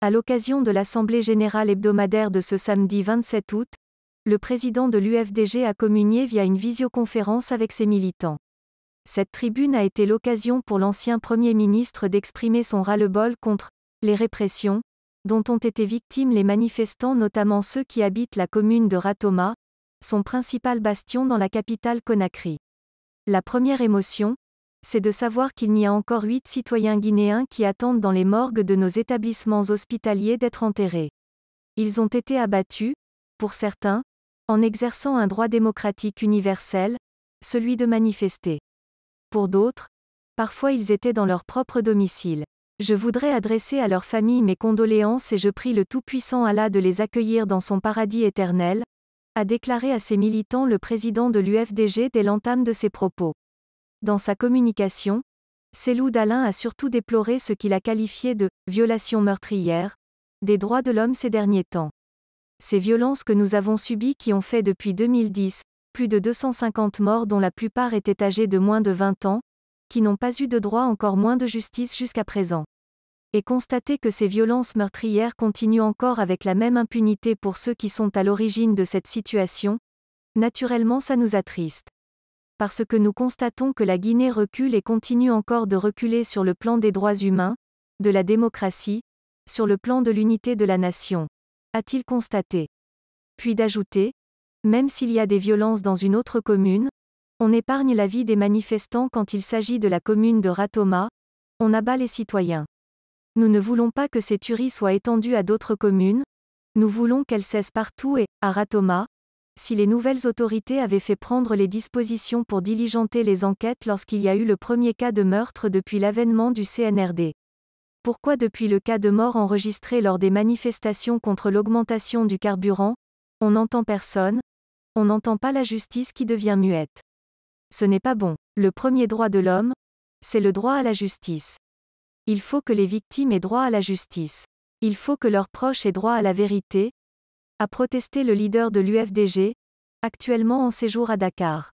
À l'occasion de l'Assemblée générale hebdomadaire de ce samedi 27 août, le président de l'UFDG a communié via une visioconférence avec ses militants. Cette tribune a été l'occasion pour l'ancien Premier ministre d'exprimer son ras-le-bol contre les répressions dont ont été victimes les manifestants notamment ceux qui habitent la commune de Ratoma, son principal bastion dans la capitale Conakry. La première émotion, c'est de savoir qu'il n'y a encore huit citoyens guinéens qui attendent dans les morgues de nos établissements hospitaliers d'être enterrés. Ils ont été abattus, pour certains, en exerçant un droit démocratique universel, celui de manifester. Pour d'autres, parfois ils étaient dans leur propre domicile. Je voudrais adresser à leur famille mes condoléances et je prie le Tout-Puissant Allah de les accueillir dans son paradis éternel, a déclaré à ses militants le président de l'UFDG dès l'entame de ses propos. Dans sa communication, Célou Alain a surtout déploré ce qu'il a qualifié de violation meurtrière des droits de l'homme ces derniers temps. Ces violences que nous avons subies qui ont fait depuis 2010 plus de 250 morts dont la plupart étaient âgés de moins de 20 ans, qui n'ont pas eu de droit encore moins de justice jusqu'à présent. Et constater que ces violences meurtrières continuent encore avec la même impunité pour ceux qui sont à l'origine de cette situation, naturellement ça nous attriste parce que nous constatons que la Guinée recule et continue encore de reculer sur le plan des droits humains, de la démocratie, sur le plan de l'unité de la nation. A-t-il constaté. Puis d'ajouter, même s'il y a des violences dans une autre commune, on épargne la vie des manifestants quand il s'agit de la commune de Ratoma, on abat les citoyens. Nous ne voulons pas que ces tueries soient étendues à d'autres communes, nous voulons qu'elles cessent partout et, à Ratoma, si les nouvelles autorités avaient fait prendre les dispositions pour diligenter les enquêtes lorsqu'il y a eu le premier cas de meurtre depuis l'avènement du CNRD. Pourquoi depuis le cas de mort enregistré lors des manifestations contre l'augmentation du carburant, on n'entend personne, on n'entend pas la justice qui devient muette. Ce n'est pas bon. Le premier droit de l'homme, c'est le droit à la justice. Il faut que les victimes aient droit à la justice. Il faut que leurs proches aient droit à la vérité, a protesté le leader de l'UFDG, actuellement en séjour à Dakar.